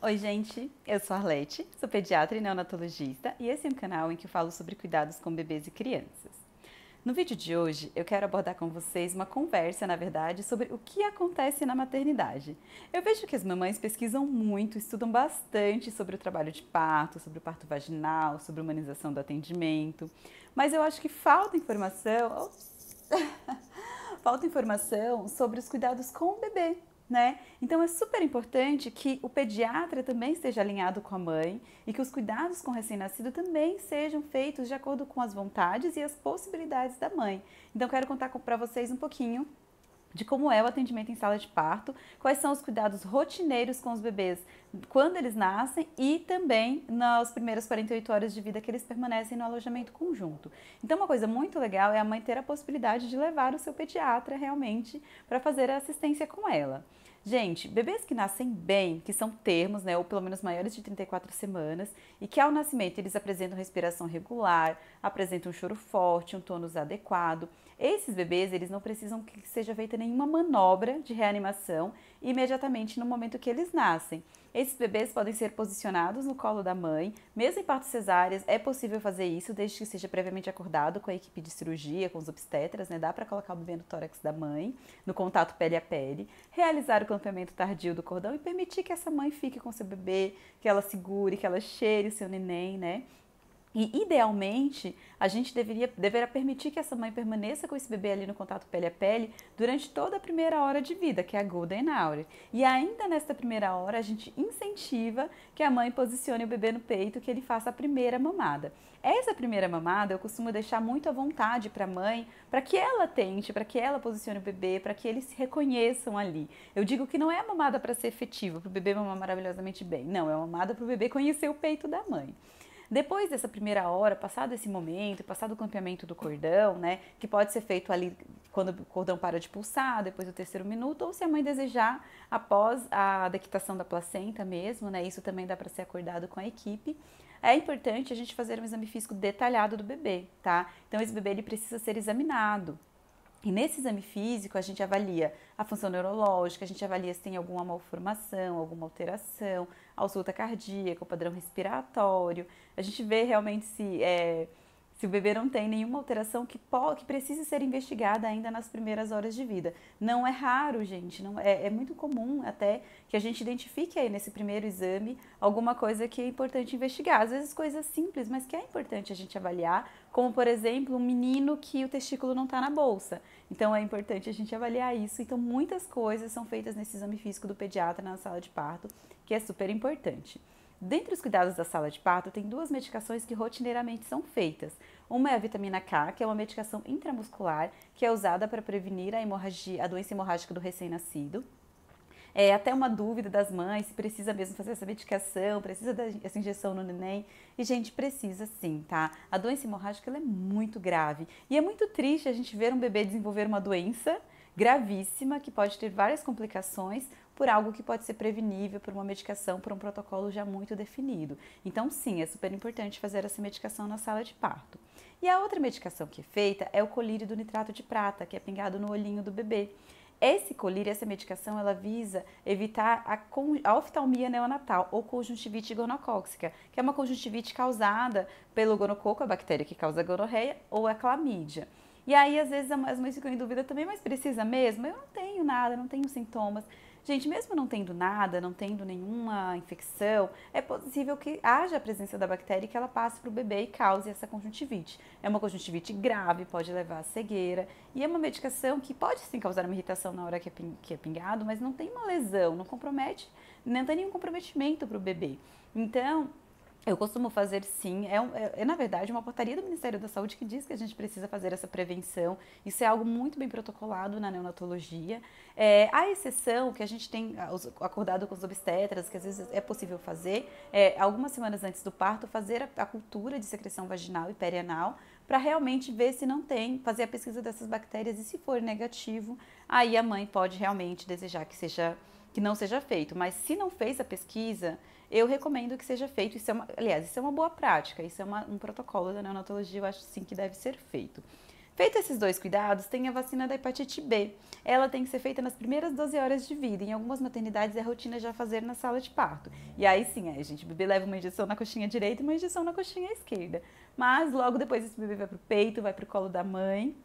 Oi, gente! Eu sou a Arlete, sou pediatra e neonatologista e esse é um canal em que eu falo sobre cuidados com bebês e crianças. No vídeo de hoje, eu quero abordar com vocês uma conversa, na verdade, sobre o que acontece na maternidade. Eu vejo que as mamães pesquisam muito, estudam bastante sobre o trabalho de parto, sobre o parto vaginal, sobre humanização do atendimento, mas eu acho que falta informação. falta informação sobre os cuidados com o bebê, né? Então é super importante que o pediatra também esteja alinhado com a mãe e que os cuidados com o recém-nascido também sejam feitos de acordo com as vontades e as possibilidades da mãe. Então quero contar para vocês um pouquinho de como é o atendimento em sala de parto, quais são os cuidados rotineiros com os bebês quando eles nascem e também nas primeiras 48 horas de vida que eles permanecem no alojamento conjunto. Então, uma coisa muito legal é a mãe ter a possibilidade de levar o seu pediatra realmente para fazer a assistência com ela. Gente, bebês que nascem bem, que são termos, né, ou pelo menos maiores de 34 semanas, e que ao nascimento eles apresentam respiração regular, apresentam um choro forte, um tônus adequado. Esses bebês, eles não precisam que seja feita nenhuma manobra de reanimação imediatamente no momento que eles nascem. Esses bebês podem ser posicionados no colo da mãe. Mesmo em partos cesáreas, é possível fazer isso, desde que seja previamente acordado com a equipe de cirurgia, com os obstetras, né? Dá para colocar o bebê no tórax da mãe, no contato pele a pele, realizar o campeamento tardio do cordão e permitir que essa mãe fique com seu bebê, que ela segure, que ela cheire o seu neném, né? E, idealmente, a gente deveria, deverá permitir que essa mãe permaneça com esse bebê ali no contato pele a pele durante toda a primeira hora de vida, que é a golden hour. E ainda nesta primeira hora, a gente incentiva que a mãe posicione o bebê no peito, que ele faça a primeira mamada. Essa primeira mamada eu costumo deixar muito à vontade para a mãe, para que ela tente, para que ela posicione o bebê, para que eles se reconheçam ali. Eu digo que não é a mamada para ser efetiva, para o bebê mamar maravilhosamente bem. Não, é uma mamada para o bebê conhecer o peito da mãe. Depois dessa primeira hora, passado esse momento, passado o campeamento do cordão, né, que pode ser feito ali quando o cordão para de pulsar, depois do terceiro minuto, ou se a mãe desejar, após a dequitação da placenta mesmo, né, isso também dá para ser acordado com a equipe. É importante a gente fazer um exame físico detalhado do bebê, tá? Então esse bebê ele precisa ser examinado. E nesse exame físico, a gente avalia a função neurológica, a gente avalia se tem alguma malformação, alguma alteração, ausculta cardíaca, o padrão respiratório. A gente vê realmente se é, se o bebê não tem nenhuma alteração que, que precise ser investigada ainda nas primeiras horas de vida. Não é raro, gente, não, é, é muito comum até que a gente identifique aí nesse primeiro exame alguma coisa que é importante investigar. Às vezes coisas simples, mas que é importante a gente avaliar, como por exemplo, um menino que o testículo não está na bolsa. Então é importante a gente avaliar isso. Então muitas coisas são feitas nesse exame físico do pediatra na sala de parto, que é super importante. Dentre os cuidados da sala de parto, tem duas medicações que rotineiramente são feitas. Uma é a vitamina K, que é uma medicação intramuscular que é usada para prevenir a, hemorragia, a doença hemorrágica do recém-nascido. É até uma dúvida das mães se precisa mesmo fazer essa medicação, precisa dessa injeção no neném. E, gente, precisa sim, tá? A doença hemorrágica é muito grave. E é muito triste a gente ver um bebê desenvolver uma doença gravíssima que pode ter várias complicações, por algo que pode ser prevenível, por uma medicação, por um protocolo já muito definido. Então, sim, é super importante fazer essa medicação na sala de parto. E a outra medicação que é feita é o colírio do nitrato de prata, que é pingado no olhinho do bebê. Esse colírio, essa medicação, ela visa evitar a, a oftalmia neonatal ou conjuntivite gonocóxica, que é uma conjuntivite causada pelo gonococo, a bactéria que causa a gonorreia, ou a clamídia. E aí, às vezes, as mães ficam em dúvida também, mas precisa mesmo? Eu não tenho nada, não tenho sintomas. Gente, mesmo não tendo nada, não tendo nenhuma infecção, é possível que haja a presença da bactéria e que ela passe para o bebê e cause essa conjuntivite. É uma conjuntivite grave, pode levar à cegueira e é uma medicação que pode sim causar uma irritação na hora que é, é pingado, mas não tem uma lesão, não compromete, não tem nenhum comprometimento para o bebê. Então, eu costumo fazer sim. É, é, é, na verdade, uma portaria do Ministério da Saúde que diz que a gente precisa fazer essa prevenção. Isso é algo muito bem protocolado na neonatologia. É, a exceção que a gente tem acordado com os obstetras, que às vezes é possível fazer, é algumas semanas antes do parto, fazer a, a cultura de secreção vaginal e perianal para realmente ver se não tem, fazer a pesquisa dessas bactérias e se for negativo, aí a mãe pode realmente desejar que seja que não seja feito. Mas se não fez a pesquisa, eu recomendo que seja feito. Isso é uma, aliás, isso é uma boa prática, isso é uma, um protocolo da neonatologia, eu acho sim que deve ser feito. Feito esses dois cuidados, tem a vacina da hepatite B. Ela tem que ser feita nas primeiras 12 horas de vida. Em algumas maternidades é rotina já fazer na sala de parto. E aí sim, a é, gente, o bebê leva uma injeção na coxinha direita e uma injeção na coxinha esquerda. Mas logo depois esse bebê vai para o peito, vai para o colo da mãe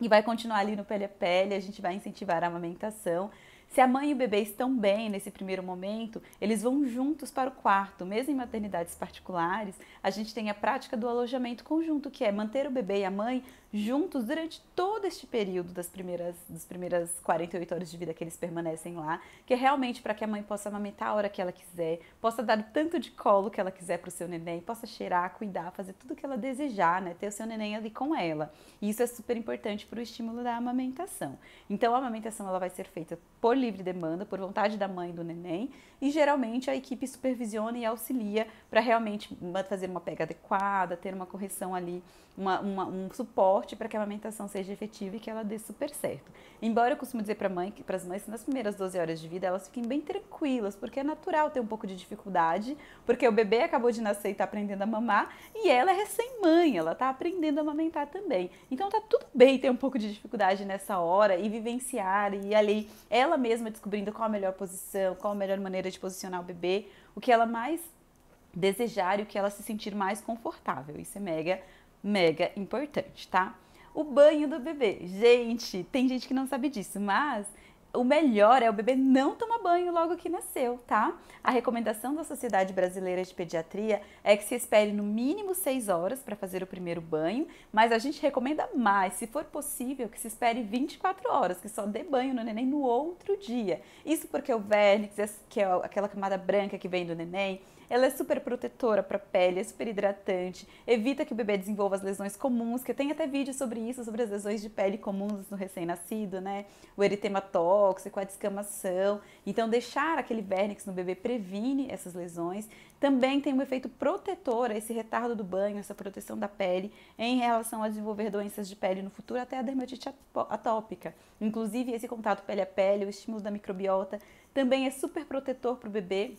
e vai continuar ali no pele a pele. A gente vai incentivar a amamentação. Se a mãe e o bebê estão bem nesse primeiro momento, eles vão juntos para o quarto. Mesmo em maternidades particulares, a gente tem a prática do alojamento conjunto, que é manter o bebê e a mãe juntos durante todo este período das primeiras, das primeiras 48 horas de vida que eles permanecem lá, que é realmente para que a mãe possa amamentar a hora que ela quiser, possa dar o tanto de colo que ela quiser para o seu neném, possa cheirar, cuidar, fazer tudo o que ela desejar, né? Ter o seu neném ali com ela. E isso é super importante para o estímulo da amamentação. Então a amamentação ela vai ser feita por livre demanda, por vontade da mãe e do neném, e geralmente a equipe supervisiona e auxilia para realmente fazer uma pega adequada, ter uma correção ali, uma, uma, um suporte para que a amamentação seja efetiva e que ela dê super certo. Embora eu costumo dizer para mãe que para as mães nas primeiras 12 horas de vida elas fiquem bem tranquilas, porque é natural ter um pouco de dificuldade, porque o bebê acabou de nascer e está aprendendo a mamar, e ela é recém-mãe, ela está aprendendo a amamentar também. Então tá tudo bem ter um pouco de dificuldade nessa hora e vivenciar e ali ela mesma descobrindo qual a melhor posição, qual a melhor maneira de posicionar o bebê, o que ela mais desejar e o que ela se sentir mais confortável. Isso é mega mega importante, tá? O banho do bebê. Gente, tem gente que não sabe disso, mas o melhor é o bebê não tomar banho logo que nasceu, tá? A recomendação da Sociedade Brasileira de Pediatria é que se espere no mínimo 6 horas para fazer o primeiro banho, mas a gente recomenda mais, se for possível, que se espere 24 horas, que só dê banho no neném no outro dia. Isso porque o vernix, que é aquela camada branca que vem do neném, ela é super protetora para a pele, é super hidratante, evita que o bebê desenvolva as lesões comuns, que tem até vídeo sobre isso, sobre as lesões de pele comuns no recém-nascido, né? O eritema tóxico, a descamação. Então, deixar aquele vernix no bebê previne essas lesões. Também tem um efeito protetor, esse retardo do banho, essa proteção da pele em relação a desenvolver doenças de pele no futuro, até a dermatite atópica. Inclusive, esse contato pele a pele, o estímulo da microbiota, também é super protetor para o bebê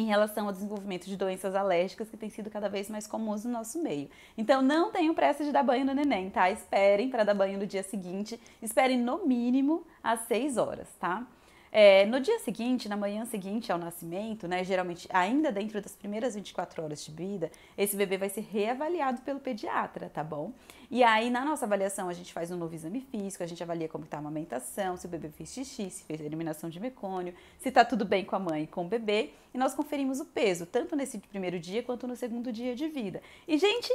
em relação ao desenvolvimento de doenças alérgicas que tem sido cada vez mais comuns no nosso meio. Então não tenham pressa de dar banho no neném, tá? Esperem para dar banho no dia seguinte, esperem no mínimo às 6 horas, tá? É, no dia seguinte, na manhã seguinte ao nascimento, né, geralmente ainda dentro das primeiras 24 horas de vida, esse bebê vai ser reavaliado pelo pediatra, tá bom? E aí na nossa avaliação a gente faz um novo exame físico, a gente avalia como está a amamentação, se o bebê fez xixi, se fez eliminação de mecônio, se está tudo bem com a mãe e com o bebê, e nós conferimos o peso, tanto nesse primeiro dia quanto no segundo dia de vida. E gente,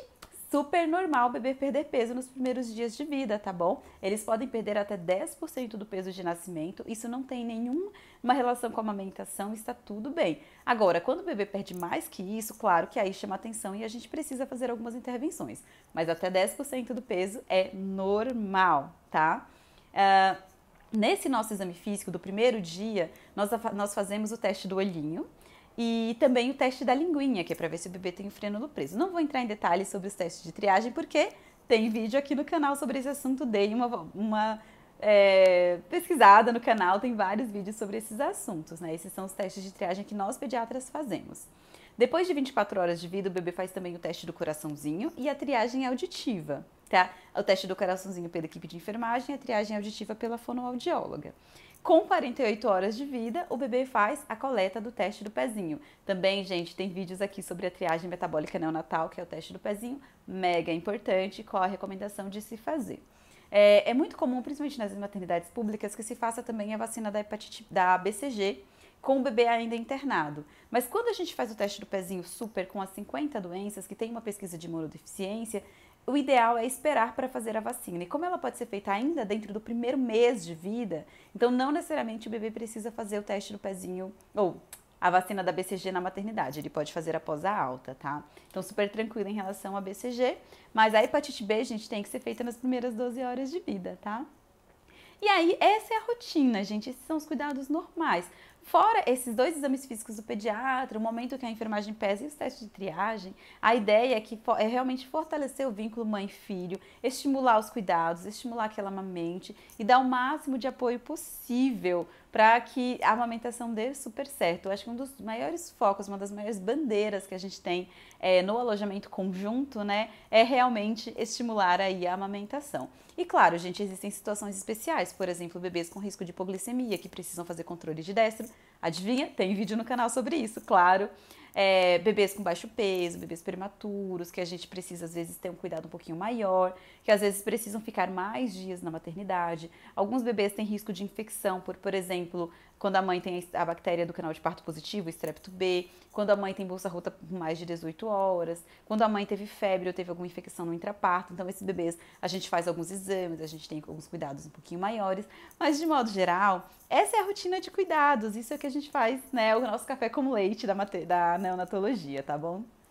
super normal o bebê perder peso nos primeiros dias de vida, tá bom? Eles podem perder até 10% do peso de nascimento, isso não tem nenhuma relação com a amamentação, está tudo bem. Agora, quando o bebê perde mais que isso, claro que aí chama atenção e a gente precisa fazer algumas intervenções, mas até 10% do peso é normal, tá? Uh, nesse nosso exame físico do primeiro dia, nós, nós fazemos o teste do olhinho e também o teste da linguinha, que é para ver se o bebê tem no preso. Não vou entrar em detalhes sobre os testes de triagem, porque tem vídeo aqui no canal sobre esse assunto. Dei uma, uma é, pesquisada no canal, tem vários vídeos sobre esses assuntos. Né? Esses são os testes de triagem que nós pediatras fazemos. Depois de 24 horas de vida, o bebê faz também o teste do coraçãozinho e a triagem auditiva. Tá? É o teste do coraçãozinho pela equipe de enfermagem, a triagem auditiva pela fonoaudióloga. Com 48 horas de vida, o bebê faz a coleta do teste do pezinho. Também, gente, tem vídeos aqui sobre a triagem metabólica neonatal, que é o teste do pezinho, mega importante, qual a recomendação de se fazer. É, é muito comum, principalmente nas maternidades públicas, que se faça também a vacina da hepatite da BCG com o bebê ainda internado. Mas quando a gente faz o teste do pezinho super com as 50 doenças que tem uma pesquisa de imunodeficiência, o ideal é esperar para fazer a vacina. E como ela pode ser feita ainda dentro do primeiro mês de vida, então não necessariamente o bebê precisa fazer o teste do pezinho ou a vacina da BCG na maternidade. Ele pode fazer após a alta, tá? Então super tranquilo em relação à BCG, mas a hepatite B, gente, tem que ser feita nas primeiras 12 horas de vida, tá? E aí, essa é a rotina, gente. Esses são os cuidados normais. Fora esses dois exames físicos do pediatra, o momento que a enfermagem pesa e os testes de triagem, a ideia é que é realmente fortalecer o vínculo mãe-filho, estimular os cuidados, estimular aquela ela amamente e dar o máximo de apoio possível para que a amamentação dê super certo. Eu acho que um dos maiores focos, uma das maiores bandeiras que a gente tem é, no alojamento conjunto, né, é realmente estimular aí a amamentação. E claro, gente, existem situações especiais, por exemplo, bebês com risco de hipoglicemia que precisam fazer controle de destro. Adivinha? Tem vídeo no canal sobre isso, claro é, bebês com baixo peso, bebês prematuros, que a gente precisa às vezes ter um cuidado um pouquinho maior, que às vezes precisam ficar mais dias na maternidade. Alguns bebês têm risco de infecção por, por exemplo, quando a mãe tem a bactéria do canal de parto positivo, estrepto B, quando a mãe tem bolsa rota por mais de 18 horas, quando a mãe teve febre ou teve alguma infecção no intraparto. Então, esses bebês, a gente faz alguns exames, a gente tem alguns cuidados um pouquinho maiores, mas de modo geral, essa é a rotina de cuidados. Isso é o que a gente faz, né? O nosso café com leite da, da neonatologia, tá bom?